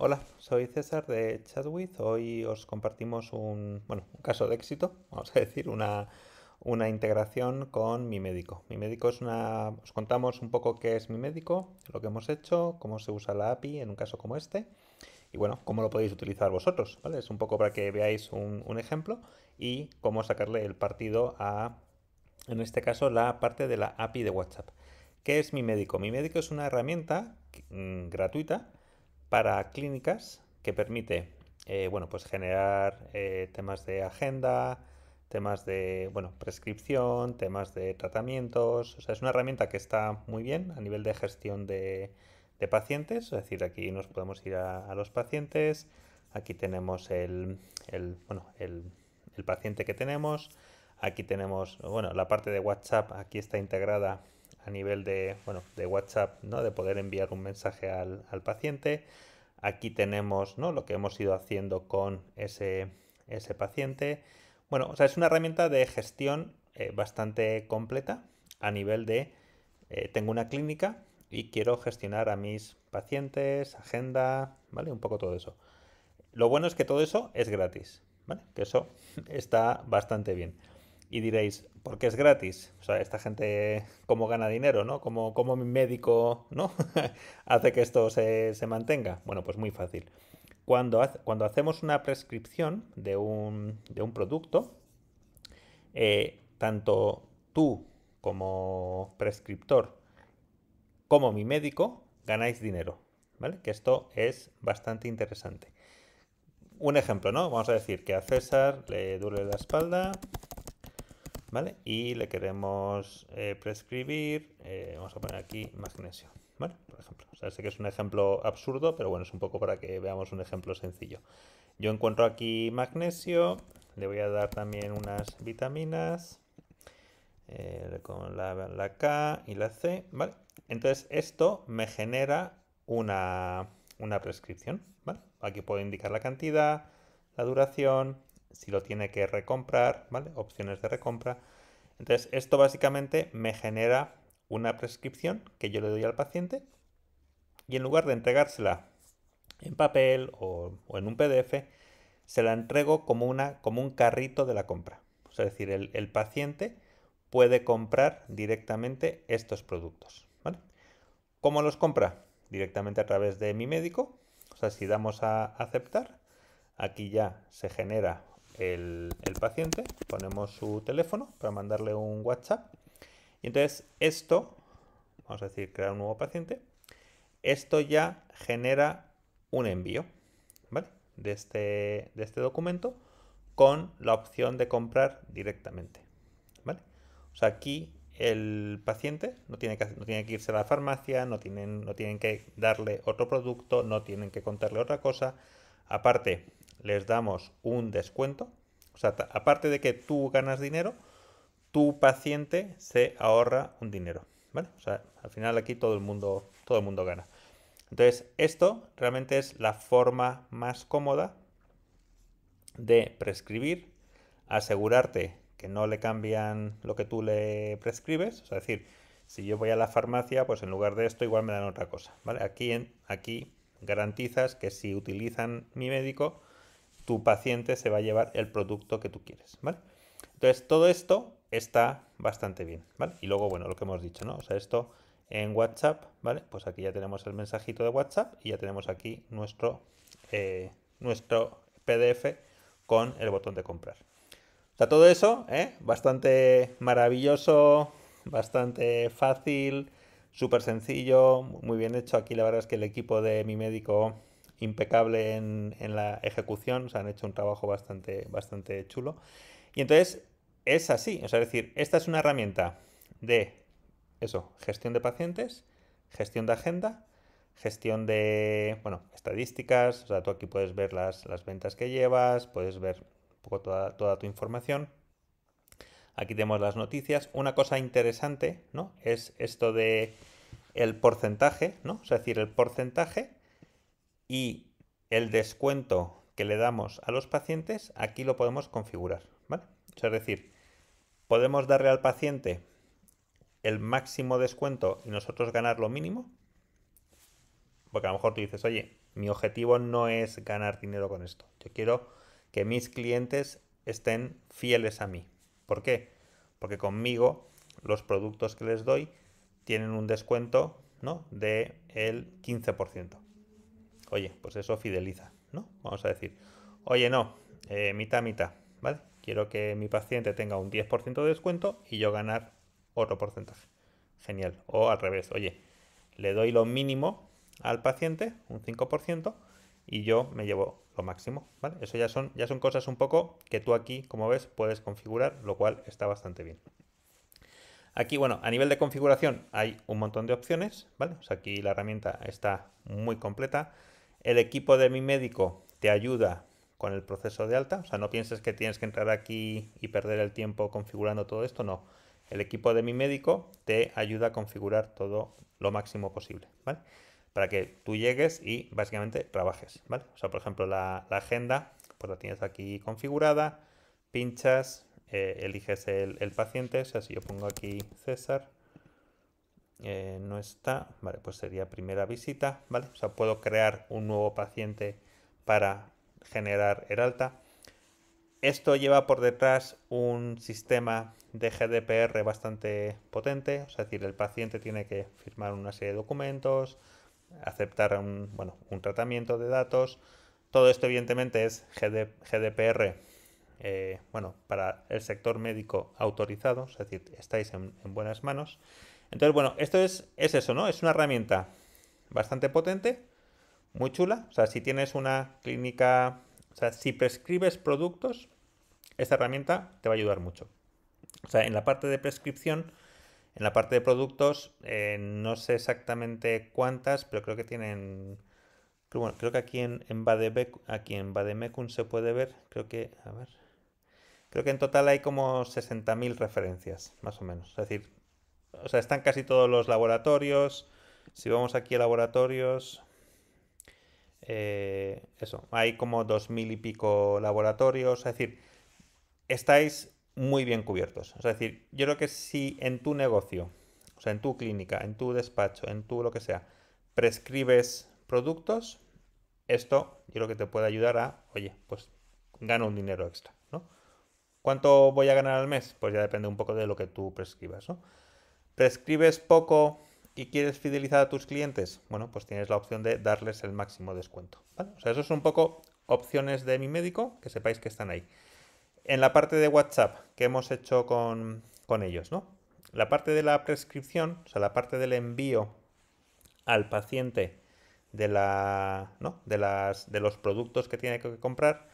Hola, soy César de Chatwith. Hoy os compartimos un, bueno, un caso de éxito, vamos a decir, una, integración con mi médico. Mi médico es una. Os contamos un poco qué es mi médico, lo que hemos hecho, cómo se usa la API en un caso como este y bueno, cómo lo podéis utilizar vosotros. Es un poco para que veáis un, un ejemplo y cómo sacarle el partido a, en este caso, la parte de la API de WhatsApp. ¿Qué es mi médico? Mi médico es una herramienta mm, gratuita para clínicas que permite eh, bueno, pues generar eh, temas de agenda, temas de bueno, prescripción, temas de tratamientos. O sea, es una herramienta que está muy bien a nivel de gestión de, pacientes. Es decir, aquí nos podemos ir a, los pacientes. Aquí tenemos el, paciente que tenemos. Aquí tenemos, bueno, la parte de WhatsApp aquí está integrada a nivel de, bueno, de WhatsApp, ¿no? de poder enviar un mensaje al, paciente. Aquí tenemos ¿no? lo que hemos ido haciendo con ese, ese paciente. Bueno, o sea, es una herramienta de gestión eh, bastante completa a nivel de eh, tengo una clínica y quiero gestionar a mis pacientes, agenda, ¿vale? Un poco todo eso. Lo bueno es que todo eso es gratis, ¿vale? Que eso está bastante bien. Y diréis, ¿por qué es gratis? O sea, esta gente, ¿cómo gana dinero, no? ¿Cómo, mi médico, no? hace que esto se, mantenga. Bueno, pues muy fácil. Cuando, cuando hacemos una prescripción de un, producto, eh, tanto tú como prescriptor como mi médico ganáis dinero, ¿vale? Que esto es bastante interesante. Un ejemplo, ¿no? Vamos a decir que a César le duele la espalda ¿vale? Y le queremos eh, prescribir, eh, vamos a poner aquí magnesio, ¿vale? Por ejemplo, sé que es un ejemplo absurdo, pero bueno, es un poco para que veamos un ejemplo sencillo. Yo encuentro aquí magnesio, le voy a dar también unas vitaminas, eh, con la, K y la C, ¿vale? Entonces esto me genera una, una prescripción, ¿vale? Aquí puedo indicar la cantidad, la duración, si lo tiene que recomprar, ¿vale? Opciones de recompra. Entonces, esto básicamente me genera una prescripción que yo le doy al paciente y en lugar de entregársela en papel o, en un PDF, se la entrego como, una, como un carrito de la compra. es decir, el, paciente puede comprar directamente estos productos. ¿Cómo los compra? Directamente a través de mi médico. O sea, si damos a aceptar, aquí ya se genera el, paciente, ponemos su teléfono para mandarle un WhatsApp. Y entonces esto, vamos a decir crear un nuevo paciente, esto ya genera un envío, ¿vale? De este, de este documento con la opción de comprar directamente, ¿vale? O sea, aquí el paciente no tiene que, tiene que irse a la farmacia, no tienen, no tienen que darle otro producto, no tienen que contarle otra cosa. Aparte, les damos un descuento. O sea, aparte de que tú ganas dinero, tu paciente se ahorra un dinero. ¿vale? O sea, al final aquí todo el mundo, todo el mundo gana. Entonces, esto realmente es la forma más cómoda de prescribir, asegurarte que no le cambian lo que tú le prescribes, o sea, es decir, si yo voy a la farmacia, pues en lugar de esto igual me dan otra cosa, ¿vale? Aquí, aquí garantizas que si utilizan mi médico, tu paciente se va a llevar el producto que tú quieres, ¿vale? Entonces, todo esto está bastante bien, ¿vale? Y luego, bueno, lo que hemos dicho, ¿no? O sea, esto en WhatsApp, ¿vale? Pues aquí ya tenemos el mensajito de WhatsApp y ya tenemos aquí nuestro, eh, nuestro PDF con el botón de comprar. O sea, todo eso, ¿eh? Bastante maravilloso, bastante fácil, súper sencillo, muy bien hecho. Aquí la verdad es que el equipo de mi médico impecable en, la ejecución, se han hecho un trabajo bastante, bastante chulo. Y entonces es así, es decir, esta es una herramienta de eso, gestión de pacientes, gestión de agenda, gestión de, bueno, estadísticas, o sea, tú aquí puedes ver las, las ventas que llevas, puedes ver un poco toda, toda tu información. Aquí tenemos las noticias. Una cosa interesante, ¿no? Es esto de el porcentaje, ¿no? es decir, el porcentaje y el descuento que le damos a los pacientes, aquí lo podemos configurar, ¿vale? es decir, podemos darle al paciente el máximo descuento y nosotros ganar lo mínimo, porque a lo mejor tú dices, oye, mi objetivo no es ganar dinero con esto, yo quiero que mis clientes estén fieles a mí. ¿Por qué? Porque conmigo los productos que les doy tienen un descuento ¿no? de el 15%. Oye, pues eso fideliza, ¿no? Vamos a decir, oye, no, eh, mitad, mitad, ¿vale? Quiero que mi paciente tenga un 10% de descuento y yo ganar otro porcentaje. Genial. O al revés, oye, le doy lo mínimo al paciente, un 5%, y yo me llevo lo máximo, ¿vale? Eso ya son, ya son cosas un poco que tú aquí, como ves, puedes configurar, lo cual está bastante bien. Aquí, bueno, a nivel de configuración hay un montón de opciones, ¿vale? aquí la herramienta está muy completa. El equipo de mi médico te ayuda con el proceso de alta. O sea, no pienses que tienes que entrar aquí y perder el tiempo configurando todo esto. No. El equipo de mi médico te ayuda a configurar todo lo máximo posible, ¿vale? Para que tú llegues y básicamente trabajes, ¿vale? O sea, por ejemplo, la, agenda, pues la tienes aquí configurada, pinchas, eh, eliges el, el paciente, o sea, si yo pongo aquí César, eh, no está, vale, pues sería primera visita, ¿vale? O sea, puedo crear un nuevo paciente para generar el alta. Esto lleva por detrás un sistema de GDPR bastante potente, es decir, el paciente tiene que firmar una serie de documentos, aceptar un, bueno, un tratamiento de datos. Todo esto evidentemente es GDPR, eh, bueno, para el sector médico autorizado, es decir, estáis en buenas manos. Entonces, bueno, esto es, es eso, ¿no? Es una herramienta bastante potente, muy chula. O sea, si tienes una clínica, o sea, si prescribes productos, esta herramienta te va a ayudar mucho. O sea, en la parte de prescripción, en la parte de productos, eh, no sé exactamente cuántas, pero creo que tienen... Bueno, creo que aquí en, en aquí en se puede ver, creo que, a ver, creo que en total hay como 60.000 referencias, más o menos. Es decir, o sea, están casi todos los laboratorios. Si vamos aquí a laboratorios, eh, eso, hay como dos mil y pico laboratorios. Es decir, estáis muy bien cubiertos. Es decir, yo creo que si en tu negocio, o sea, en tu clínica, en tu despacho, en tu lo que sea, prescribes productos, esto yo creo que te puede ayudar a, oye, pues gano un dinero extra, ¿no? ¿Cuánto voy a ganar al mes? Pues ya depende un poco de lo que tú prescribas, ¿no? ¿Prescribes poco y quieres fidelizar a tus clientes? Bueno, pues tienes la opción de darles el máximo descuento. O sea, eso es un poco opciones de mi médico, que sepáis que están ahí. En la parte de WhatsApp que hemos hecho con, ellos, ¿no? La parte de la prescripción, o sea, la parte del envío al paciente de, la, ¿no? de, las, de los productos que tiene que comprar,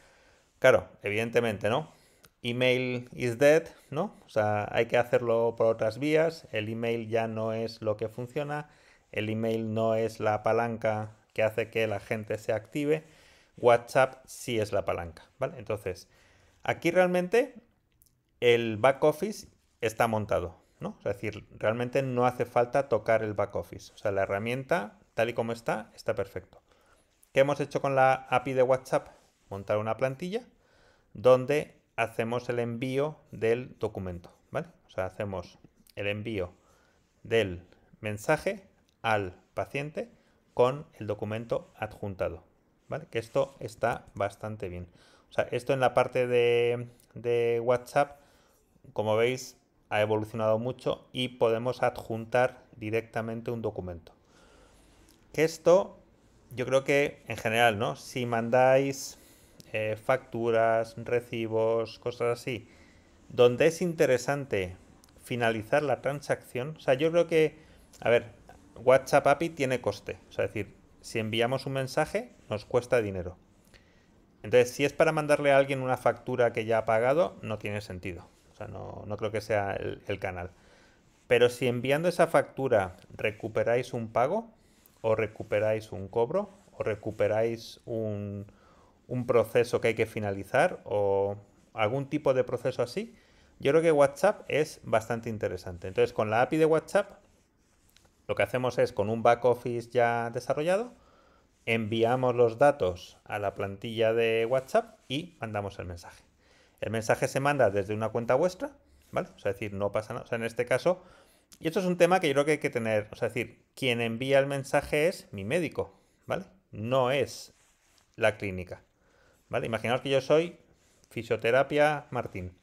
claro, evidentemente, ¿no? email is dead, ¿no? O sea, hay que hacerlo por otras vías, el email ya no es lo que funciona, el email no es la palanca que hace que la gente se active, WhatsApp sí es la palanca, ¿vale? Entonces, aquí realmente el back office está montado, ¿no? Es decir, realmente no hace falta tocar el back office, o sea, la herramienta tal y como está, está perfecto. ¿Qué hemos hecho con la API de WhatsApp? Montar una plantilla donde hacemos el envío del documento, ¿vale? O sea, hacemos el envío del mensaje al paciente con el documento adjuntado, ¿vale? Que esto está bastante bien. O sea, esto en la parte de, WhatsApp, como veis, ha evolucionado mucho y podemos adjuntar directamente un documento. esto, yo creo que en general, ¿no? Si mandáis eh, facturas, recibos, cosas así, donde es interesante finalizar la transacción, o sea, yo creo que, a ver, WhatsApp API tiene coste, o sea, es decir, si enviamos un mensaje, nos cuesta dinero. Entonces, si es para mandarle a alguien una factura que ya ha pagado, no tiene sentido. O sea, no, creo que sea el, canal. Pero si enviando esa factura recuperáis un pago, o recuperáis un cobro, o recuperáis un, un proceso que hay que finalizar o algún tipo de proceso así, yo creo que WhatsApp es bastante interesante. Entonces, con la API de WhatsApp, lo que hacemos es, con un back office ya desarrollado, enviamos los datos a la plantilla de WhatsApp y mandamos el mensaje. El mensaje se manda desde una cuenta vuestra, ¿vale? O sea, es decir, no pasa nada. O sea, en este caso, y esto es un tema que yo creo que hay que tener, o sea, es decir, quien envía el mensaje es mi médico, ¿vale? No es la clínica. ¿Vale? Imaginaos que yo soy fisioterapia Martín.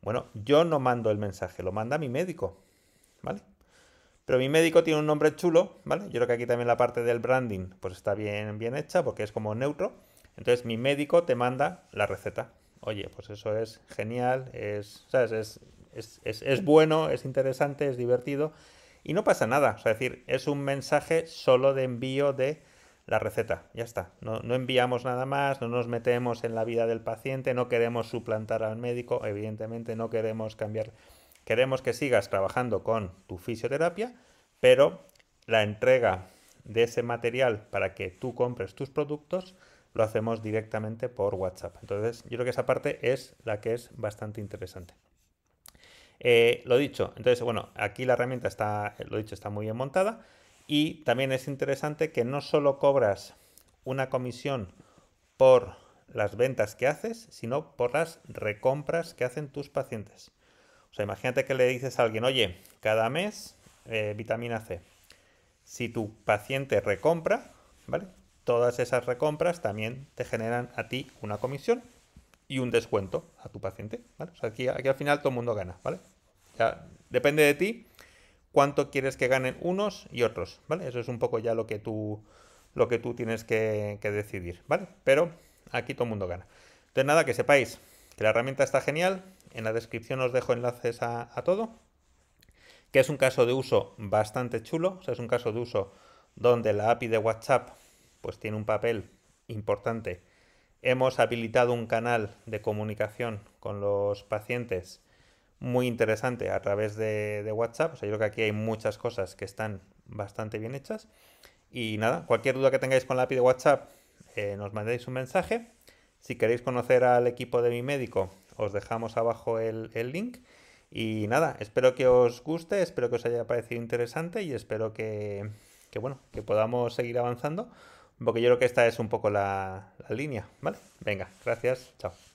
Bueno, yo no mando el mensaje, lo manda mi médico. ¿Vale? Pero mi médico tiene un nombre chulo, ¿vale? Yo creo que aquí también la parte del branding pues está bien, bien hecha porque es como neutro. Entonces mi médico te manda la receta. Oye, pues eso es genial, es, Es, bueno, es interesante, es divertido. Y no pasa nada. es decir, es un mensaje solo de envío de la receta, ya está. No, enviamos nada más, no nos metemos en la vida del paciente, no queremos suplantar al médico, evidentemente no queremos cambiar. Queremos que sigas trabajando con tu fisioterapia, pero la entrega de ese material para que tú compres tus productos lo hacemos directamente por WhatsApp. Entonces, yo creo que esa parte es la que es bastante interesante. Eh, lo dicho, entonces, bueno, aquí la herramienta está, lo dicho, está muy bien montada. Y también es interesante que no solo cobras una comisión por las ventas que haces, sino por las recompras que hacen tus pacientes. O sea, imagínate que le dices a alguien, oye, cada mes eh, vitamina C. Si tu paciente recompra, ¿vale? Todas esas recompras también te generan a ti una comisión y un descuento a tu paciente, ¿vale? O sea, aquí, aquí al final todo el mundo gana, ¿vale? depende de ti cuánto quieres que ganen unos y otros, ¿vale? Eso es un poco ya lo que tú, lo que tú tienes que, decidir, ¿vale? Pero aquí todo el mundo gana. Entonces nada, que sepáis que la herramienta está genial, en la descripción os dejo enlaces a, todo, que es un caso de uso bastante chulo, es un caso de uso donde la API de WhatsApp pues tiene un papel importante. Hemos habilitado un canal de comunicación con los pacientes muy interesante a través de, WhatsApp. yo creo que aquí hay muchas cosas que están bastante bien hechas. Y nada, cualquier duda que tengáis con la API de WhatsApp, eh, nos mandéis un mensaje. Si queréis conocer al equipo de mi médico, os dejamos abajo el, link. Y nada, espero que os guste, espero que os haya parecido interesante y espero que, bueno, que podamos seguir avanzando, porque yo creo que esta es un poco la, la línea, ¿vale? Venga, gracias, chao.